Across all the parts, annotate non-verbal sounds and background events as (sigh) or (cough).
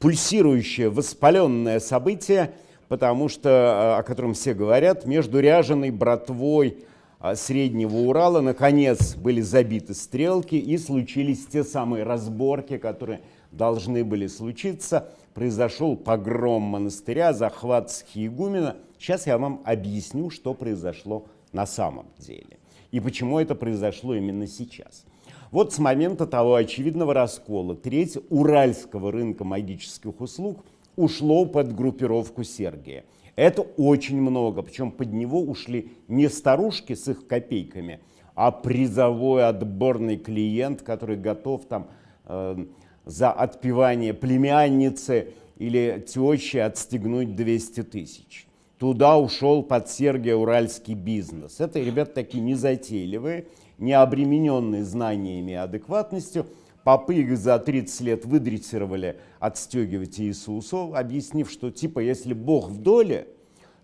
пульсирующее, воспаленное событие, потому что, э, о котором все говорят, между Ряженой, Братвой, э, Среднего Урала наконец были забиты стрелки и случились те самые разборки, которые должны были случиться. Произошел погром монастыря, захват Схиегумена. Сейчас я вам объясню, что произошло на самом деле и почему это произошло именно сейчас. Вот с момента того очевидного раскола треть уральского рынка магических услуг ушло под группировку Сергия. Это очень много, причем под него ушли не старушки с их копейками, а призовой отборный клиент, который готов там э, за отпевание племянницы или тещи отстегнуть 200 тысяч. Туда ушел под Сергия уральский бизнес. Это ребята такие незатейливые, не обремененные знаниями и адекватностью, попы их за 30 лет выдрессировали отстегивать Иисуса, объяснив, что типа если Бог в доле,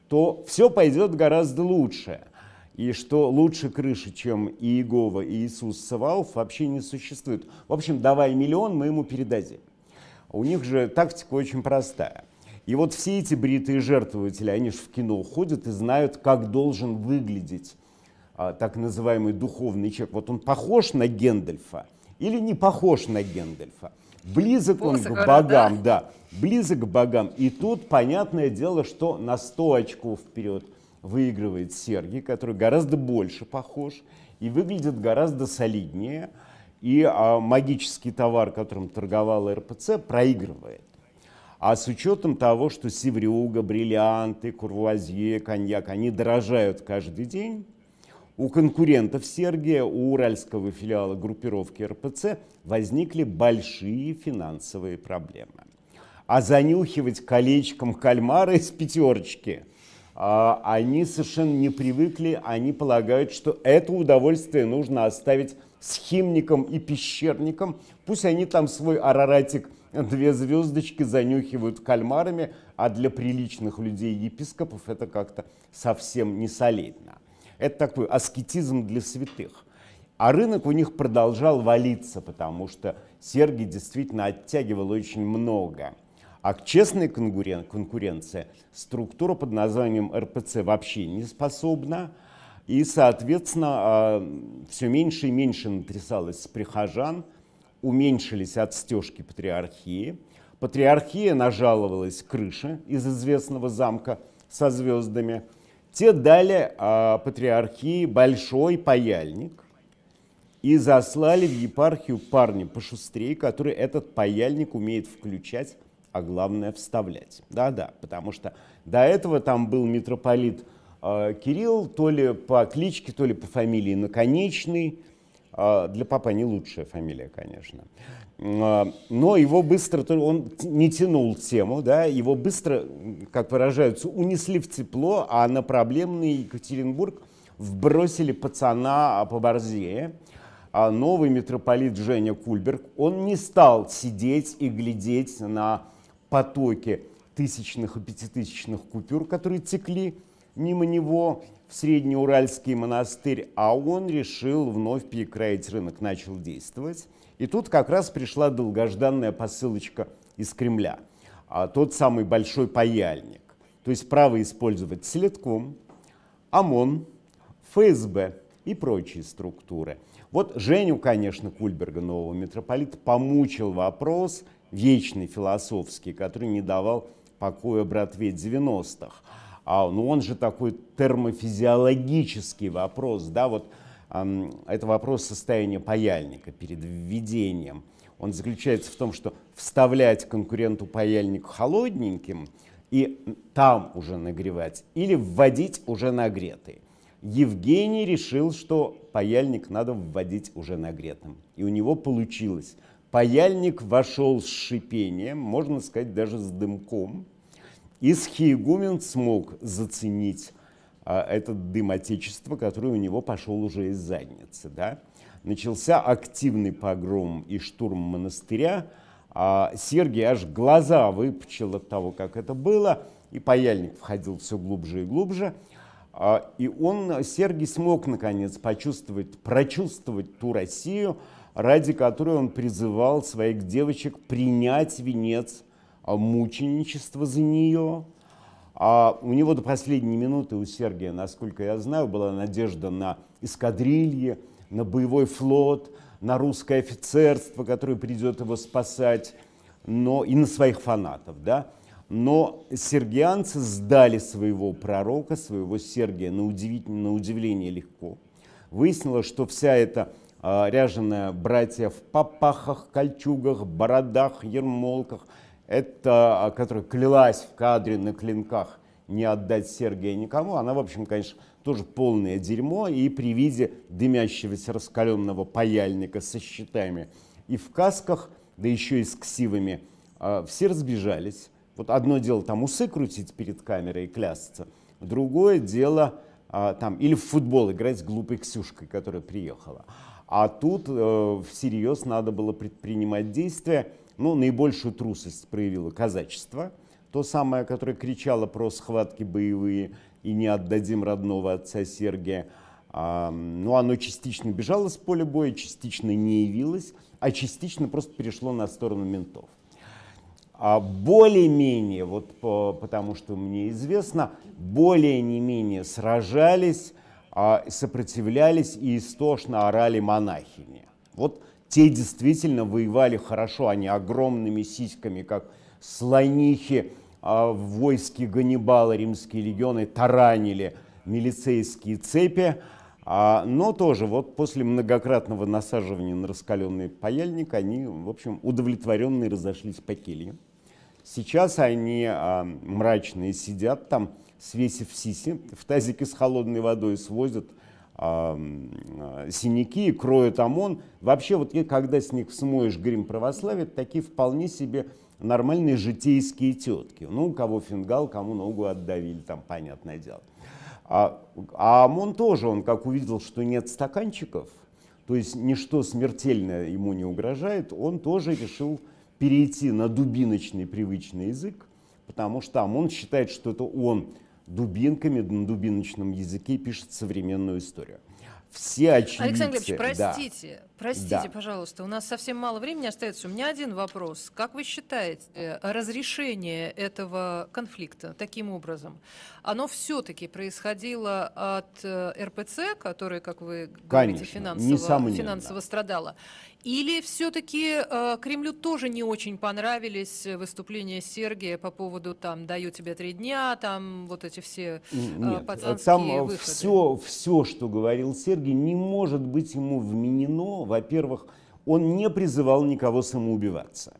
то все пойдет гораздо лучше. И что лучше крыши, чем Иегова и Иисус Саваоф, вообще не существует. В общем, давай миллион, мы ему передадим. У них же тактика очень простая. И вот все эти бритые жертвователи, они же в кино уходят и знают, как должен выглядеть а, так называемый духовный человек, вот он похож на Гендельфа, или не похож на Гендельфа, Близок он к богам, да? близок к богам. И тут понятное дело, что на 100 очков вперед выигрывает Сергий, который гораздо больше похож и выглядит гораздо солиднее. И а, магический товар, которым торговал РПЦ, проигрывает. А с учетом того, что севрюга, бриллианты, курвуазье, коньяк, они дорожают каждый день, у конкурентов Сергия, у уральского филиала группировки РПЦ, возникли большие финансовые проблемы. А занюхивать колечком кальмара из пятерочки а, они совершенно не привыкли, они полагают, что это удовольствие нужно оставить схимникам и пещерникам. Пусть они там свой араратик две звездочки занюхивают кальмарами, а для приличных людей епископов это как-то совсем не солидно. Это такой аскетизм для святых. А рынок у них продолжал валиться, потому что Сергий действительно оттягивал очень много. А к честной конкурен... конкуренции структура под названием РПЦ вообще не способна. И, соответственно, а, все меньше и меньше натрясалось с прихожан, уменьшились отстежки патриархии. Патриархия нажаловалась крыше из известного замка со звездами – те дали а, патриархии большой паяльник и заслали в епархию парня пошустрее, который этот паяльник умеет включать, а главное вставлять. Да-да, потому что до этого там был митрополит э, Кирилл, то ли по кличке, то ли по фамилии Наконечный. Э, для папа не лучшая фамилия, конечно. А, но его быстро, он не тянул тему, да, его быстро, как выражаются, унесли в тепло, а на проблемный Екатеринбург вбросили пацана по борзе. А новый митрополит Женя Кульберг, он не стал сидеть и глядеть на потоки тысячных и пятитысячных купюр, которые текли мимо него, в Среднеуральский монастырь, а он решил вновь перекроить рынок, начал действовать. И тут как раз пришла долгожданная посылочка из Кремля, а, тот самый большой паяльник. То есть право использовать Следком, ОМОН, ФСБ и прочие структуры. Вот Женю, конечно, Кульберга, нового митрополита, помучил вопрос, вечный философский, который не давал покоя братве 90-х. А, ну он же такой термофизиологический вопрос, да, вот э, это вопрос состояния паяльника перед введением. Он заключается в том, что вставлять конкуренту паяльник холодненьким и там уже нагревать, или вводить уже нагретый. Евгений решил, что паяльник надо вводить уже нагретым. И у него получилось. Паяльник вошел с шипением, можно сказать, даже с дымком. Исхиегумен смог заценить а, этот дым Отечества, который у него пошел уже из задницы. Да? Начался активный погром и штурм монастыря. А Сергий аж глаза выпучил от того, как это было, и паяльник входил все глубже и глубже. А, и он, Сергий, смог наконец почувствовать, прочувствовать ту Россию, ради которой он призывал своих девочек принять венец – а мученичество за нее. А у него до последней минуты, у Сергия, насколько я знаю, была надежда на эскадрилье, на боевой флот, на русское офицерство, которое придет его спасать, но и на своих фанатов, да. Но сергианцы сдали своего пророка, своего Сергия, на, на удивление легко. Выяснилось, что вся эта э, ряженая братья в папахах, кольчугах, бородах, ермолках – это, а, которая клялась в кадре на клинках не отдать Сергия никому, она, в общем, конечно, тоже полное дерьмо, и при виде дымящегося раскаленного паяльника со щитами и в касках, да еще и с ксивами, а, все разбежались. Вот одно дело там усы крутить перед камерой и клясться, другое дело а, там или в футбол играть с глупой Ксюшкой, которая приехала. А тут э, всерьез надо было предпринимать действия, ну, наибольшую трусость проявило казачество, то самое, которое кричало про схватки боевые и не отдадим родного отца Сергия. А, ну, оно частично бежало с поля боя, частично не явилось, а частично просто перешло на сторону ментов. А более-менее, вот по, потому что мне известно, более не менее сражались, а, сопротивлялись и истошно орали монахини. Вот те действительно воевали хорошо, они а огромными сиськами, как слонихи а, в войске Ганнибала римские легионы таранили милицейские цепи, а, но тоже вот после многократного насаживания на раскаленный паяльник они, в общем, удовлетворенные разошлись по кельям. Сейчас они мрачные сидят там, свесив сиси, в тазике с холодной водой свозят – Э, синяки, кроет ОМОН. Вообще, вот когда с них смоешь грим православия, такие вполне себе нормальные житейские тетки. Ну, кого фингал, кому ногу отдавили, там, понятное дело. А, а ОМОН тоже, он как увидел, что нет стаканчиков, то есть ничто смертельное ему не угрожает, он тоже решил перейти на дубиночный привычный язык, потому что ОМОН считает, что это он дубинками на дубиночном языке пишет современную историю все очевидцы. Александр Глебович, простите, да. простите, да. пожалуйста, у нас совсем мало времени остается. У меня один вопрос. Как вы считаете, э, разрешение этого конфликта таким образом, оно все-таки происходило от э, РПЦ, которая, как вы говорите, Конечно, финансово, финансово страдала, или все-таки э, Кремлю тоже не очень понравились выступления Сергия по поводу там «даю тебе три дня», там вот эти все э, Нет, пацанские там выходы? Все, все, что говорил Сергий, не может быть ему вменено. Во-первых, он не призывал никого самоубиваться.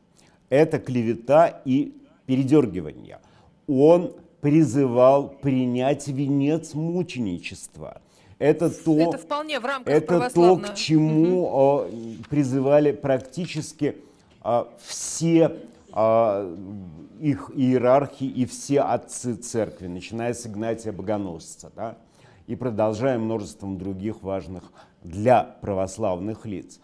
Это клевета и передергивание. Он призывал принять венец мученичества – это то, это вполне в рамках это то к чему угу. призывали практически а, все а, их иерархи и все отцы церкви, начиная с Игнатия Богоносца, да, и продолжая множеством других важных для православных лиц.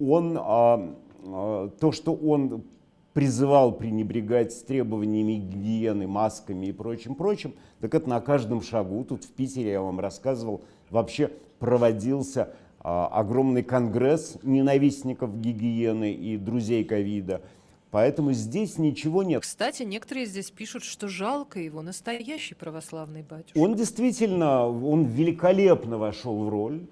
Он, то, что он призывал пренебрегать с требованиями гигиены, масками и прочим, прочим, так это на каждом шагу. Тут в Питере я вам рассказывал, вообще проводился а, огромный конгресс ненавистников гигиены и друзей ковида. Поэтому здесь ничего нет. Кстати, некоторые здесь пишут, что жалко его, настоящий православный батюшка. Он действительно, он великолепно вошел в роль,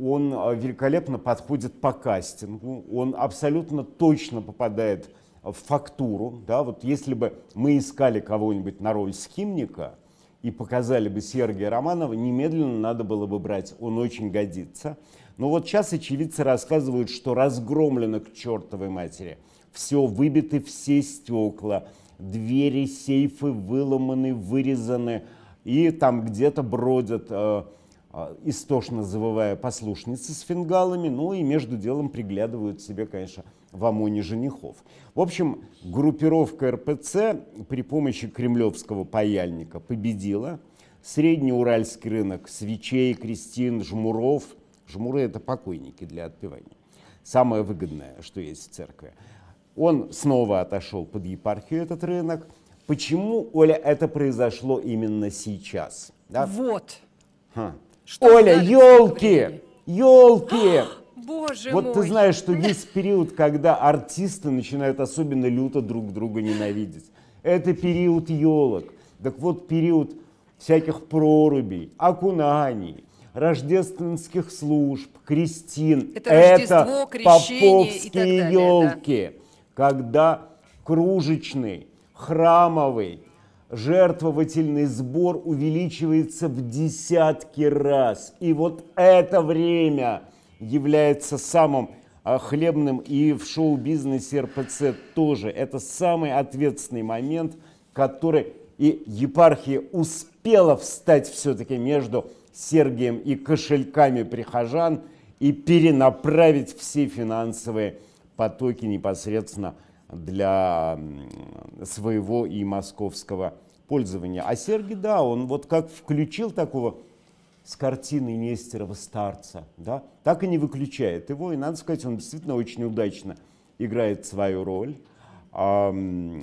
он а, великолепно подходит по кастингу, он абсолютно точно попадает в фактуру. Да? Вот если бы мы искали кого-нибудь на роль схимника, и показали бы Сергея Романова, немедленно надо было бы брать. Он очень годится. Но вот сейчас очевидцы рассказывают, что разгромлено к чертовой матери. Все выбиты, все стекла, двери, сейфы выломаны, вырезаны. И там где-то бродят, э, э, истошно завывая послушницы с фингалами. Ну и между делом приглядывают себе, конечно, в ОМОНе женихов. В общем, группировка РПЦ при помощи кремлевского паяльника победила. Средний уральский рынок свечей, крестин, жмуров. Жмуры – это покойники для отпевания. Самое выгодное, что есть в церкви. Он снова отошел под епархию, этот рынок. Почему, Оля, это произошло именно сейчас? Да? Вот. Ха. Что Оля, елки! Елки! Боже вот мой. ты знаешь, что есть период, когда артисты начинают особенно люто друг друга ненавидеть. Это период елок. Так вот, период всяких прорубей, окунаний, рождественских служб, крестин. Это, это поповские далее, елки, да. когда кружечный, храмовый, жертвовательный сбор увеличивается в десятки раз. И вот это время является самым а, хлебным и в шоу-бизнесе РПЦ тоже. Это самый ответственный момент, который и епархия успела встать все-таки между Сергием и кошельками прихожан и перенаправить все финансовые потоки непосредственно для своего и московского пользования. А Сергий, да, он вот как включил такого с картиной Нестерова «Старца», да, так и не выключает его. И, надо сказать, он действительно очень удачно играет свою роль. Мы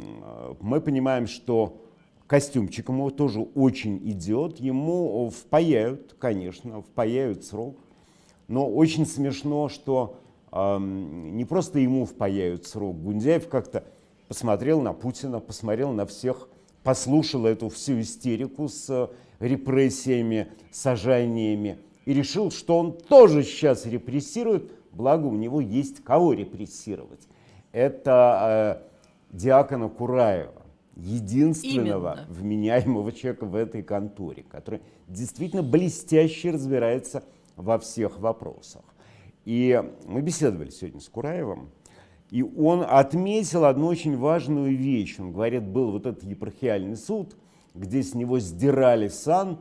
понимаем, что костюмчик ему тоже очень идет. Ему впаяют, конечно, впаяют срок. Но очень смешно, что не просто ему впаяют срок. Гундяев как-то посмотрел на Путина, посмотрел на всех, послушал эту всю истерику с репрессиями, сажаниями, и решил, что он тоже сейчас репрессирует, благо у него есть кого репрессировать. Это э, диакона Кураева, единственного Именно. вменяемого человека в этой конторе, который действительно блестяще разбирается во всех вопросах. И мы беседовали сегодня с Кураевым, и он отметил одну очень важную вещь. Он говорит, был вот этот епархиальный суд – где с него сдирали сан,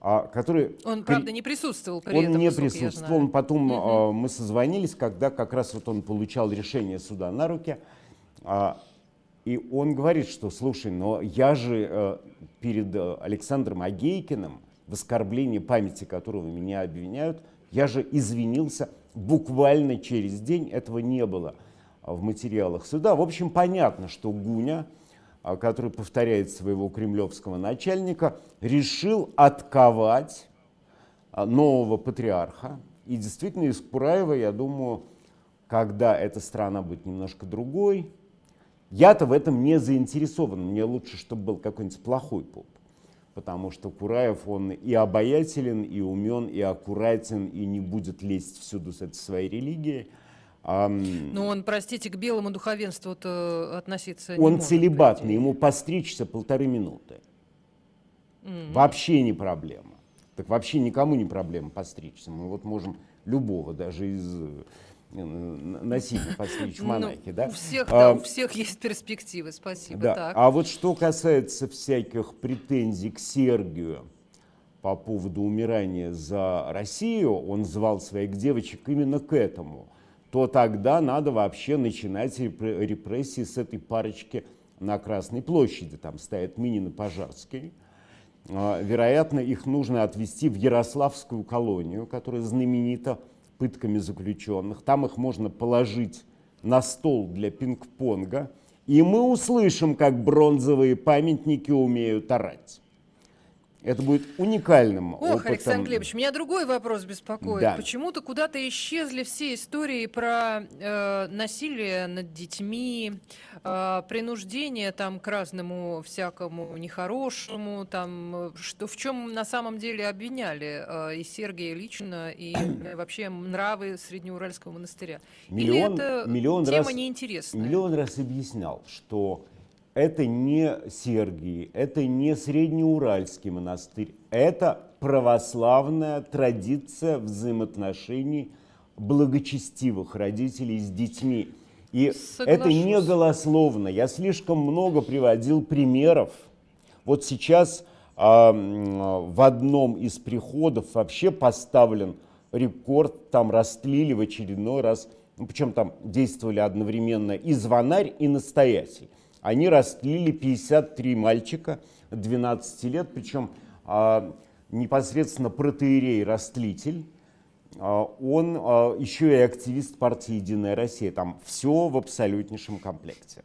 а, который... Он, правда, не присутствовал при он этом. не присутствовал. Он потом угу. а, мы созвонились, когда как раз вот он получал решение суда на руки. А, и он говорит, что, слушай, но я же а, перед э, Александром Агейкиным, в оскорблении памяти которого меня обвиняют, я же извинился буквально через день. Этого не было в материалах суда. В общем, понятно, что Гуня а который повторяет своего кремлевского начальника, решил отковать а, нового патриарха. И действительно, из Кураева, я думаю, когда эта страна будет немножко другой, я-то в этом не заинтересован. Мне лучше, чтобы был какой-нибудь плохой поп. Потому что Кураев, он и обаятелен, и умен, и аккуратен, и не будет лезть всюду с этой своей религией. А, Но ну, он, простите, к белому духовенству э, относиться он не Он целебатный, ему постричься полторы минуты. Mm-hmm. Вообще не проблема. Так вообще никому не проблема постричься. Мы вот можем любого, даже из э, насильно постричь в монахи, ну, да? У всех, а, да, у всех есть перспективы, спасибо. Да. Так. А вот что касается всяких претензий к Сергию по поводу умирания за Россию, он звал своих девочек именно к этому – то тогда надо вообще начинать репрессии с этой парочки на Красной площади. Там стоят Минин и Пожарский. А, вероятно, их нужно отвезти в Ярославскую колонию, которая знаменита пытками заключенных. Там их можно положить на стол для пинг-понга, и мы услышим, как бронзовые памятники умеют орать. Это будет уникальным Ох, опытом. Александр Глебович, меня другой вопрос беспокоит. Да. Почему-то куда-то исчезли все истории про э, насилие над детьми, э, принуждение там к разному всякому нехорошему, там э, что в чем на самом деле обвиняли э, и Сергея лично и (clears throat) вообще нравы Среднеуральского монастыря. Миллион, Или это миллион тема раз, неинтересная? Миллион раз объяснял, что это не Сергий, это не Среднеуральский монастырь, это православная традиция взаимоотношений благочестивых родителей с детьми. И Соглашусь. это не голословно. Я слишком много приводил примеров. Вот сейчас э, в одном из приходов вообще поставлен рекорд, там растлили в очередной раз, ну, причем там действовали одновременно и звонарь, и настоятель. Они растлили 53 мальчика 12 лет, причем а, непосредственно протеерей-растлитель, а, он а, еще и активист партии «Единая Россия». Там все в абсолютнейшем комплекте.